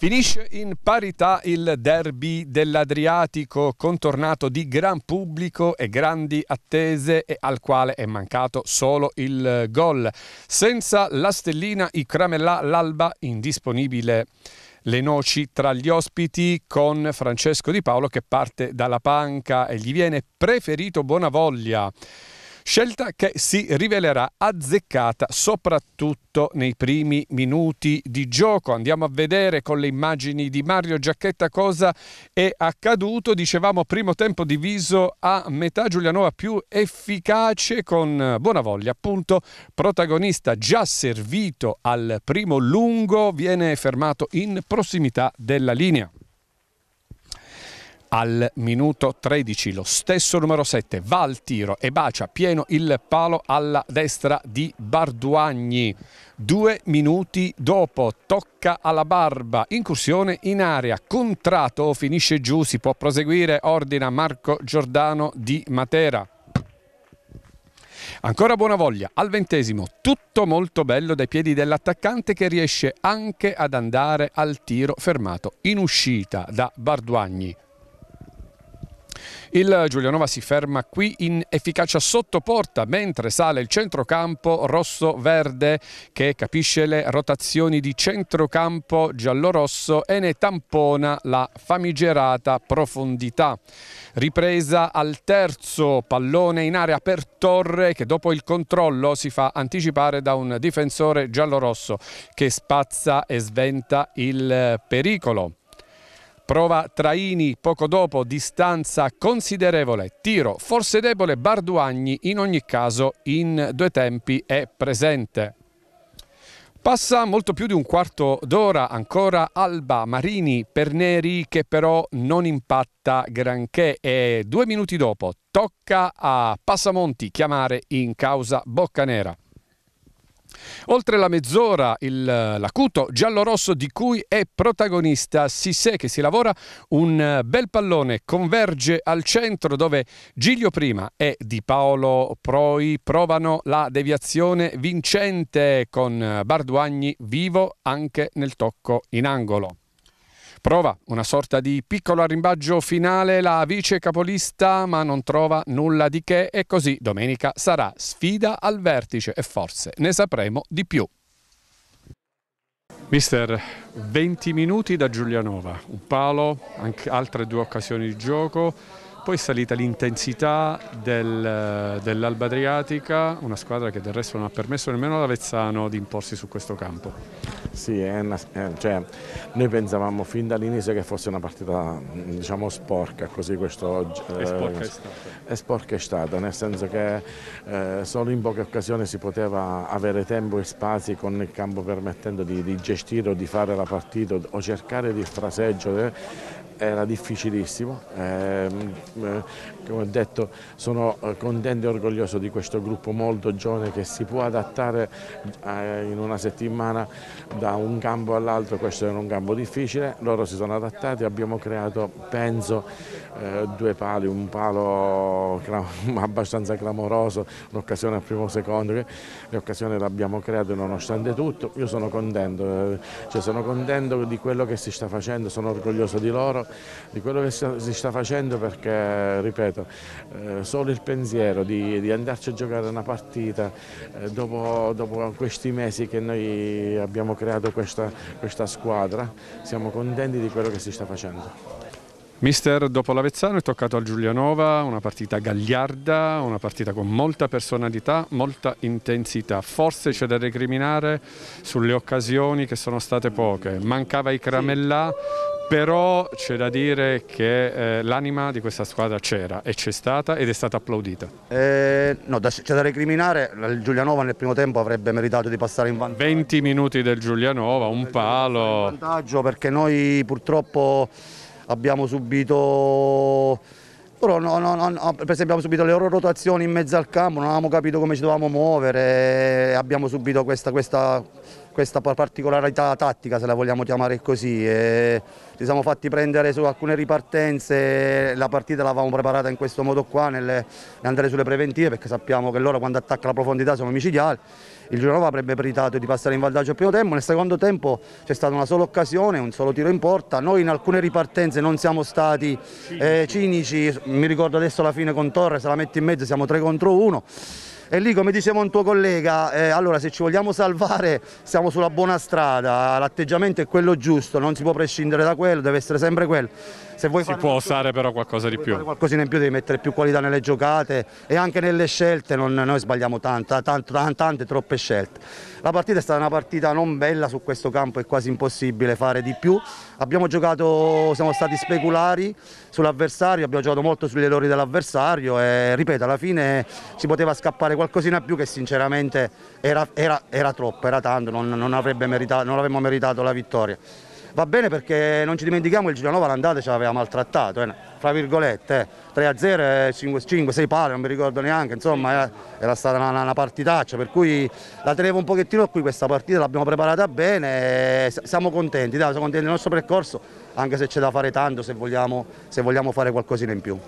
Finisce in parità il derby dell'Adriatico, contornato di gran pubblico e grandi attese e al quale è mancato solo il gol. Senza la stellina, i cramellà l'alba indisponibile le noci tra gli ospiti con Francesco Di Paolo che parte dalla panca e gli viene preferito Buonavoglia. Scelta che si rivelerà azzeccata soprattutto nei primi minuti di gioco. Andiamo a vedere con le immagini di Mario Giacchetta cosa è accaduto. Dicevamo primo tempo diviso a metà Giulianova più efficace con eh, buona voglia, appunto protagonista già servito al primo lungo viene fermato in prossimità della linea al minuto 13 lo stesso numero 7 va al tiro e bacia pieno il palo alla destra di Barduagni due minuti dopo tocca alla barba incursione in area contrato finisce giù si può proseguire ordina Marco Giordano di Matera Ancora buona voglia, al ventesimo, tutto molto bello dai piedi dell'attaccante che riesce anche ad andare al tiro fermato in uscita da Barduagni. Il Giulianova si ferma qui in efficacia sotto porta mentre sale il centrocampo rosso-verde che capisce le rotazioni di centrocampo giallo-rosso e ne tampona la famigerata profondità. Ripresa al terzo pallone in area per Torre che dopo il controllo si fa anticipare da un difensore giallo-rosso che spazza e sventa il pericolo. Prova Traini poco dopo, distanza considerevole, tiro forse debole, Barduagni in ogni caso in due tempi è presente. Passa molto più di un quarto d'ora ancora Alba, Marini, per Neri che però non impatta granché e due minuti dopo tocca a Passamonti chiamare in causa Boccanera. Oltre la mezz'ora il, l'acuto giallo-rosso di cui è protagonista si Sissè che si lavora un eh, bel pallone, converge al centro dove Giglio Prima e Di Paolo Proi provano la deviazione vincente con eh, Barduagni vivo anche nel tocco in angolo. Prova una sorta di piccolo arrimbaggio finale la vice capolista, ma non trova nulla di che e così domenica sarà sfida al vertice e forse ne sapremo di più. Mister, 20 minuti da Giulianova, un palo, altre due occasioni di gioco poi è salita l'intensità del, dell'Alba Adriatica, una squadra che del resto non ha permesso nemmeno all'Avezzano di imporsi su questo campo. Sì, una, eh, cioè, noi pensavamo fin dall'inizio che fosse una partita diciamo, sporca, così questo... oggi... Eh, è sporca è stata. nel senso che eh, solo in poche occasioni si poteva avere tempo e spazi con il campo permettendo di, di gestire o di fare la partita o cercare di fraseggio. Eh, era difficilissimo, ehm, eh, come ho detto sono eh, contento e orgoglioso di questo gruppo molto giovane che si può adattare eh, in una settimana da un campo all'altro, questo era un campo difficile, loro si sono adattati, abbiamo creato penso eh, due pali, un palo clam abbastanza clamoroso, un'occasione al primo secondo, l'occasione l'abbiamo creata nonostante tutto, io sono contento, eh, cioè sono contento di quello che si sta facendo, sono orgoglioso di loro, di quello che si sta facendo perché, ripeto, eh, solo il pensiero di, di, andarci a giocare una partita dopo, dopo, questi mesi che noi abbiamo creato questa, questa squadra, siamo contenti di quello che si sta facendo. Mister, dopo l'Avezzano è toccato al Giulianova, una partita gagliarda, una partita con molta personalità, molta intensità. Forse c'è da recriminare sulle occasioni che sono state poche. Mancava i Cramellà, però c'è da dire che eh, l'anima di questa squadra c'era e c'è stata ed è stata applaudita. Eh, no, c'è da recriminare, il Giulianova nel primo tempo avrebbe meritato di passare in vantaggio. 20 minuti del Giulianova, un palo. Un vantaggio perché noi purtroppo abbiamo subito però no, no, no, per esempio abbiamo subito le loro rotazioni in mezzo al campo, non avevamo capito come ci dovevamo muovere, abbiamo subito questa, questa questa particolarità tattica, se la vogliamo chiamare così. E ci siamo fatti prendere su alcune ripartenze, la partita l'avevamo preparata in questo modo qua, nelle, andare sulle preventive, perché sappiamo che loro quando attacca la profondità sono micidiali. Il Genova avrebbe meritato di passare in valdaggio al primo tempo, nel secondo tempo c'è stata una sola occasione, un solo tiro in porta. Noi in alcune ripartenze non siamo stati eh, cinici, mi ricordo adesso la fine con Torre, se la mette in mezzo, siamo 3 contro 1. E lì, come diceva un tuo collega, eh, allora se ci vogliamo salvare siamo sulla buona strada, l'atteggiamento è quello giusto, non si può prescindere da quello, deve essere sempre quello se vuoi si può osare però qualcosa di più. Qualcosina in più devi mettere più qualità nelle giocate e anche nelle scelte, non, noi sbagliamo tante, tante, tante, troppe scelte. La partita è stata una partita non bella su questo campo, è quasi impossibile fare di più. Abbiamo giocato, siamo stati speculari sull'avversario, abbiamo giocato molto sugli errori dell'avversario e ripeto, alla fine ci poteva scappare qualcosina più che sinceramente era, era, era troppo, era tanto, non, non, meritato, non avremmo meritato la vittoria. Va bene perché non ci dimentichiamo il Giranova l'andata ci aveva maltrattato, eh, fra virgolette, eh, 3-0, 5-5, 6 pari, non mi ricordo neanche, insomma eh, era stata una, una partitaccia, per cui la tenevo un pochettino qui questa partita, l'abbiamo preparata bene, eh, siamo contenti, dai, siamo contenti del nostro percorso, anche se c'è da fare tanto se vogliamo, se vogliamo fare qualcosina in più.